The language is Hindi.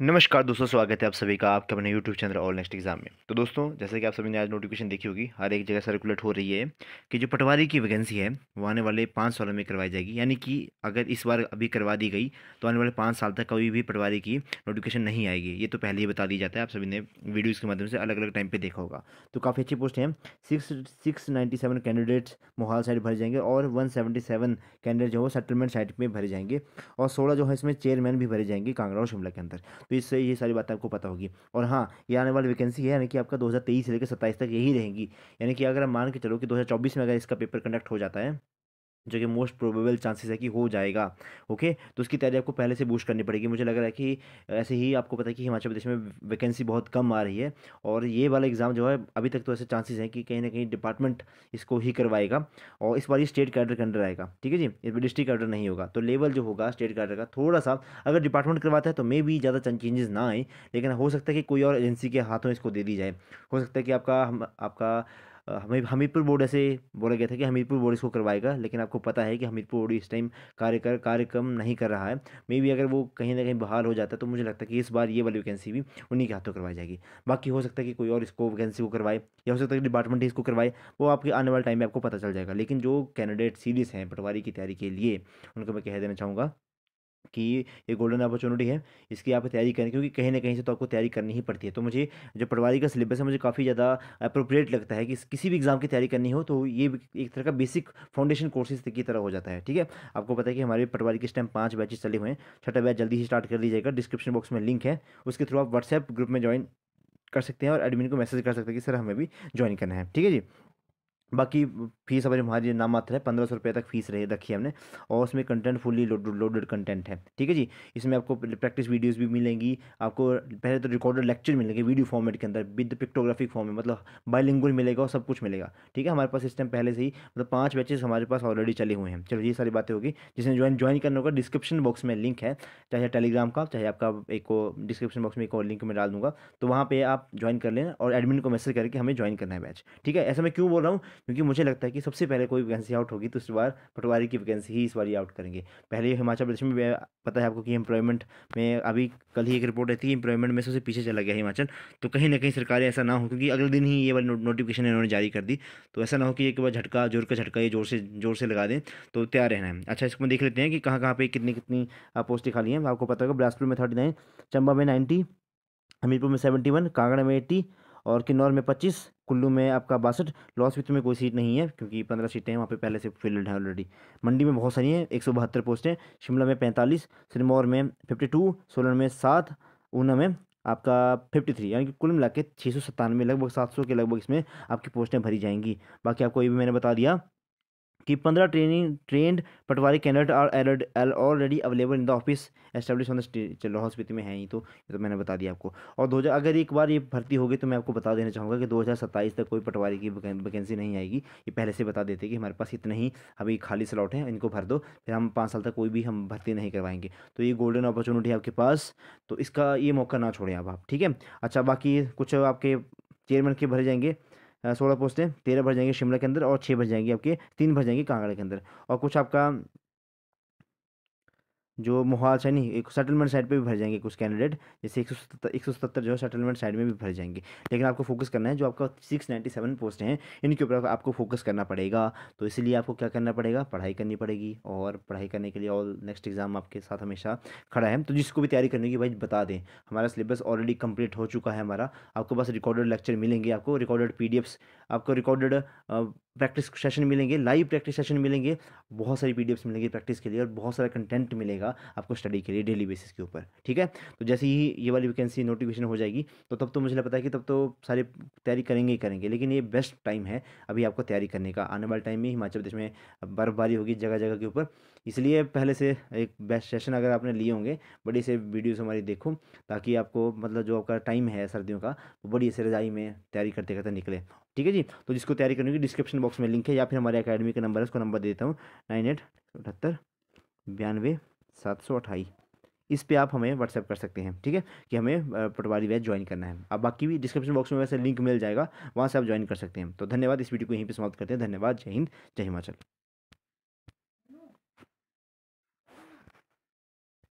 नमस्कार दोस्तों स्वागत है आप सभी का आपके अपने YouTube channel all next exam में तो दोस्तों जैसे कि आप सभी ने आज नोटिफिकेशन देखी होगी हर एक जगह सर्कुलेट हो रही है कि जो पटवारी की वैकेंसी है वो आने वाले पाँच सालों में करवाई जाएगी यानी कि अगर इस बार अभी करवा दी गई तो आने वाले पाँच साल तक कभी भी पटवारी की नोटिफिकेशन नहीं आएगी ये तो पहले ही बता दी जाता है आप सभी ने वीडियोज़ के माध्यम से अलग अलग टाइम पर देखा होगा तो काफ़ी अच्छी पोस्ट है six six ninety seven candidates मोहाल साइड भरे जाएंगे और वन सेवेंटी सेवन कैंडिडेट जो है सेटलमेंट साइड पर भरे जाएंगे और सोलह जो है इसमें चेयरमैन भी भरे जाएंगे कांगड़ा और शिमला के अंदर तो इससे ये सारी बातें आपको पता होगी और हाँ ये आने वाली वैकेंसी है यानी कि आपका दो से लेकर सत्ताईस तक यही रहेंगी यानी कि अगर मान के चलो कि दो में अगर इसका पेपर कंडक्ट हो जाता है जो कि मोस्ट प्रोबेबल चांसेस है कि हो जाएगा ओके तो उसकी तैयारी आपको पहले से बूस्ट करनी पड़ेगी मुझे लग रहा है कि ऐसे ही आपको पता है कि हिमाचल प्रदेश में वैकेंसी बहुत कम आ रही है और ये वाला एग्ज़ाम जो है अभी तक तो ऐसे चांसेस हैं कि कहीं ना कहीं डिपार्टमेंट इसको ही करवाएगा और इस बार ये स्टेट कैडर के अंडर आएगा ठीक है जी इस बार डिस्ट्रिक्ट कैडर नहीं होगा तो लेवल जो होगा स्टेट कैडर का थोड़ा सा अगर डिपार्टमेंट करवाता है तो मे भी ज़्यादा चेंजेस ना आए लेकिन हो सकता है कि कोई और एजेंसी के हाथों इसको दे दी जाए हो सकता है कि आपका हम आपका हमें हमीरपुर बोर्ड ऐसे बोला गया था कि हमीरपुर बोर्ड इसको करवाएगा लेकिन आपको पता है कि हमीरपुर बोर्ड इस टाइम कार्य कर कार्यक्रम नहीं कर रहा है मे बी अगर वो कहीं ना कहीं बहाल हो जाता है तो मुझे लगता है कि इस बार ये वाली वैकेंसी भी उन्हीं के हाथों करवाई जाएगी बाकी हो सकता है कि कोई और इसको वैकेंसी को करवाए या हो सकता है कि डिपार्टमेंट इसको करवाए वो आपके आने वाले टाइम में आपको पता चल जाएगा लेकिन जो कैंडिडेट सीरियस हैं पटवारी की तैयारी के लिए उनको मैं कह देना चाहूँगा कि ये गोल्डन अपॉर्चुनिटी है इसकी आप तैयारी करें क्योंकि कहीं ना कहीं से तो आपको तैयारी करनी ही पड़ती है तो मुझे जो पटवारी का सिलेबस है मुझे काफ़ी ज़्यादा अप्रोप्रिएट लगता है कि किसी भी एग्ज़ाम की तैयारी करनी हो तो ये एक तरह का बेसिक फाउंडेशन कोर्सेज की तरह हो जाता है ठीक है आपको पता है कि हमारे पटवारी के टाइम पाँच बैचेस चले हुए हैं छठा बैच जल्दी ही स्टार्ट कर लीजिएगा डिस्क्रिप्शन बॉक्स में लिंक है उसके थ्रू आप व्हाट्सएप ग्रुप में ज्वाइन कर सकते हैं और एडमिन को मैसेज कर सकते हैं कि सर हमें भी ज्वाइन करना है ठीक है जी बाकी फीस हमारी हमारी मात्र है पंद्रह सौ रुपये तक फीस रही रखी है हमने और उसमें content fully loaded loaded content है ठीक है जी इसमें आपको प्रैक्टिस वीडियोस भी मिलेंगी आपको पहले तो रिकॉर्डेड लेक्चर मिलेंगे वीडियो फॉर्मेट के अंदर विद पिक्टोग्राफिक फॉर्म में मतलब बाइलिंगुअल मिलेगा और सब कुछ मिलेगा ठीक है हमारे पास इस टाइम पहले से ही मतलब पाँच बैचेस हमारे पास ऑलरेडी चले हुए हैं चलो ये सारी बातें होगी जिसने ज्वाइन ज्वाइन करना होगा डिस्क्रिप्शन बॉक्स में लिंक है चाहे टेलीग्राम का चाहे आपका एक डिस्क्रिप्शन बॉक्स में एक और लिंक में डाल दूंगा तो वहाँ पर आप ज्वाइन कर लेना और एडमिन को मैसेज करके हमें ज्वाइन करना है बैच ठीक है ऐसा मैं क्यों बोल रहा हूँ क्योंकि मुझे लगता है कि सबसे पहले कोई वैकेंसी आउट होगी तो इस बार पटवारी की वैकेंसी ही इस बार आउट करेंगे पहले हिमाचल प्रदेश में पता है आपको कि एम्प्लॉयमेंट में अभी कल ही एक रिपोर्ट आई थी कि एम्प्लॉयमेंट में सबसे पीछे चला गया हिमाचल तो कहीं ना कहीं सरकारें ऐसा ना हो क्योंकि अगले दिन ही ये वाली नोटिफिकेशन इन्होंने जारी कर दी तो ऐसा ना हो कि एक बार झटका जोर का झटका ये जोर से जोर से लगा दें तो तैयार रहना है अच्छा इसमें देख लेते हैं कि कहाँ कहाँ पर कितनी कितनी पोस्टें खाली हैं आपको पता होगा बिलासपुर में थर्टी नाइन चंबा में नाइन्टी हमीरपुर में सेवेंटी वन कांगड़ा में एट्टी और किन्नौर में पच्चीस कुल्लू में आपका बासठ लॉस विथ में कोई सीट नहीं है क्योंकि पंद्रह सीटें हैं वहाँ पे पहले से फिल्ड हैं ऑलरेडी मंडी में बहुत सारी हैं एक सौ बहत्तर पोस्टें शिमला में पैंतालीस सिरमौर में फिफ्टी टू सोलन में सात ऊना में आपका फिफ्टी थ्री यानी कि कुल मिला के छः सौ सत्तानवे लगभग सात सौ के लगभग इसमें आपकी पोस्टें भरी जाएंगी बाकी आपको ये भी मैंने बता दिया कि पंद्रह ट्रेनिंग ट्रेंड पटवारी candidate are already available in the office establish on the चलो हॉस्पिटल में है ही तो ये तो मैंने बता दिया आपको और दो हज़ार अगर एक बार ये भर्ती होगी तो मैं आपको बता देना चाहूँगा कि दो हज़ार सत्ताईस तक कोई पटवारी की वैकेंसी नहीं आएगी ये पहले से बता देते कि हमारे पास इतने ही अभी खाली स्लॉट हैं इनको भर दो फिर हम पाँच साल तक कोई भी हम भर्ती नहीं करवाएंगे तो ये गोल्डन अपॉर्चुनिटी आपके पास तो इसका ये मौका ना छोड़ें अब आप ठीक है अच्छा बाकी कुछ आपके चेयरमैन के भरे जाएंगे सोलह पोस्टें तेरह भर जाएंगी शिमला के अंदर और छः भर जाएंगी आपके तीन भर जाएंगी कांगड़ा के अंदर और कुछ आपका जो मोहाल है नहीं एक सेटलमेंट साइड पे भी भर जाएंगे कुछ कैंडिडेट जैसे एक सौ सत्तर एक सौ सत्तर जो है सेटलमेंट साइड में भी भर जाएंगे लेकिन आपको फोकस करना है जो आपका सिक्स नाइन्टी सेवन पोस्ट हैं इनके ऊपर आपको फोकस करना पड़ेगा तो इसलिए आपको क्या करना पड़ेगा पढ़ाई करनी पड़ेगी और पढ़ाई करने के लिए और नेक्स्ट एग्ज़ाम आपके साथ हमेशा खड़ा है तो जिसको भी तैयारी करने की भाई बता दें हमारा सिलेबस ऑलरेडी कम्प्लीट हो चुका है हमारा आपको बस रिकॉर्डेड लेक्चर मिलेंगे आपको रिकॉर्डेड पी आपको रिकॉर्डेड प्रैक्टिस सेशन मिलेंगे लाइव प्रैक्टिस सेशन मिलेंगे बहुत सारी पी मिलेंगी प्रैक्टिस के लिए और बहुत सारा कंटेंट मिलेगा मिलेगा आपको स्टडी के लिए डेली बेसिस के ऊपर ठीक है तो जैसे ही ये वाली वैकेंसी नोटिफिकेशन हो जाएगी तो तब तो मुझे पता है कि तब तो सारे तैयारी करेंगे ही करेंगे लेकिन ये बेस्ट टाइम है अभी आपको तैयारी करने का आने वाले टाइम में हिमाचल प्रदेश में बर्फबारी होगी जगह जगह के ऊपर इसलिए पहले से एक बेस्ट सेशन अगर आपने लिए होंगे बड़ी से वीडियोज़ हमारी देखो ताकि आपको मतलब जो आपका टाइम है सर्दियों का वो बड़ी से रजाई में तैयारी करते करते निकले ठीक है जी तो जिसको तैयारी करनी होगी डिस्क्रिप्शन बॉक्स में लिंक है या फिर हमारे अकेडमी का नंबर है उसको नंबर देता हूँ नाइन एट अठहत्तर बयानवे सात सौ अठाई इस पे आप हमें व्हाट्सएप कर सकते हैं ठीक है कि हमें पटवारी बैच ज्वाइन करना है अब बाकी भी डिस्क्रिप्शन बॉक्स में वैसे लिंक मिल जाएगा वहाँ से आप ज्वाइन कर सकते हैं तो धन्यवाद इस वीडियो को यहीं पर समाप्त करते हैं धन्यवाद जय हिंद जय हिमाचल